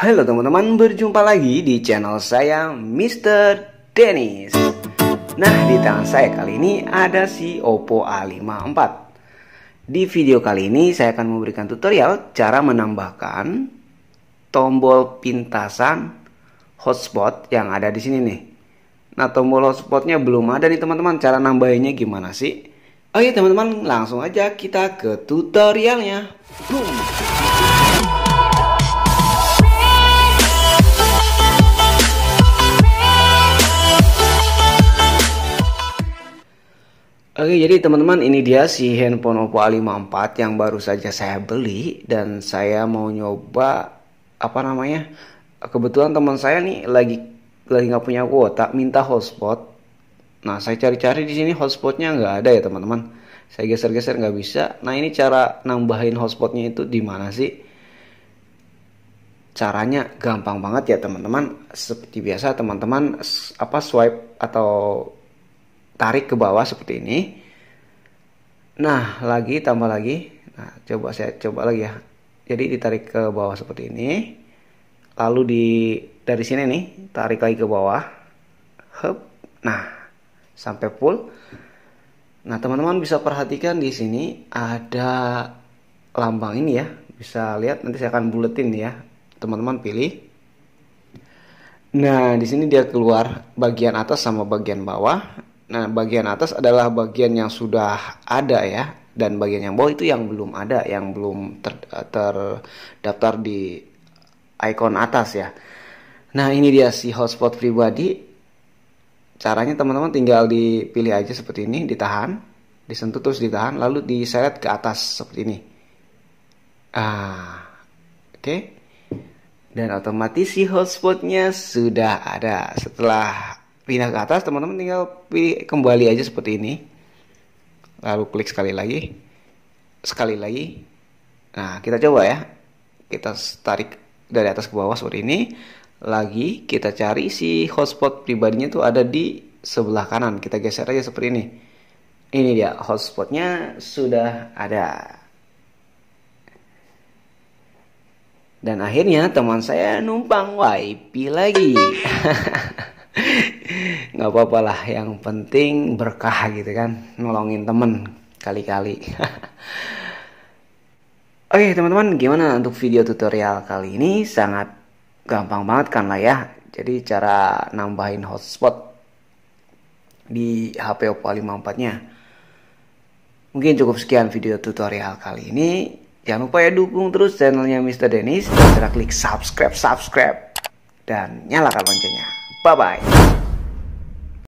Halo teman-teman, berjumpa lagi di channel saya Mr. Dennis. Nah, di tangan saya kali ini ada si Oppo A54. Di video kali ini saya akan memberikan tutorial cara menambahkan tombol pintasan hotspot yang ada di sini nih. Nah, tombol hotspotnya belum ada nih teman-teman. Cara nambahinnya gimana sih? Oke teman-teman, langsung aja kita ke tutorialnya. Boom. Oke, jadi teman-teman ini dia si handphone Oppo A54 yang baru saja saya beli dan saya mau nyoba apa namanya? Kebetulan teman saya nih lagi lagi nggak punya kuota, minta hotspot. Nah, saya cari-cari di sini hotspotnya nggak ada ya teman-teman. Saya geser-geser nggak bisa. Nah, ini cara nambahin hotspotnya itu di mana sih? Caranya gampang banget ya teman-teman. Seperti biasa teman-teman apa swipe atau tarik ke bawah seperti ini. Nah, lagi tambah lagi. Nah, coba saya coba lagi ya. Jadi ditarik ke bawah seperti ini. Lalu di dari sini nih, tarik lagi ke bawah. Hup. Nah, sampai full. Nah, teman-teman bisa perhatikan di sini ada lambang ini ya. Bisa lihat nanti saya akan buletin ya. Teman-teman pilih. Nah, di sini dia keluar bagian atas sama bagian bawah Nah, bagian atas adalah bagian yang sudah ada ya dan bagian yang bawah itu yang belum ada, yang belum ter, eh, terdaftar di icon atas ya. Nah, ini dia si hotspot pribadi. Caranya teman-teman tinggal dipilih aja seperti ini, ditahan, disentuh terus ditahan, lalu diseret ke atas seperti ini. Ah. Oke. Okay. Dan otomatis si hotspotnya sudah ada setelah pindah ke atas teman-teman tinggal pilih kembali aja seperti ini lalu klik sekali lagi sekali lagi nah kita coba ya kita tarik dari atas ke bawah seperti ini lagi kita cari si hotspot pribadinya tuh ada di sebelah kanan kita geser aja seperti ini ini dia hotspotnya sudah ada dan akhirnya teman saya numpang wifi lagi nggak apa-apa lah yang penting berkah gitu kan nolongin temen kali-kali oke teman-teman gimana untuk video tutorial kali ini sangat gampang banget kan lah ya jadi cara nambahin hotspot di HP Oppo a 54 nya mungkin cukup sekian video tutorial kali ini jangan lupa ya dukung terus channelnya Mr. Dennis segera klik subscribe subscribe dan nyalakan loncengnya Bye-bye.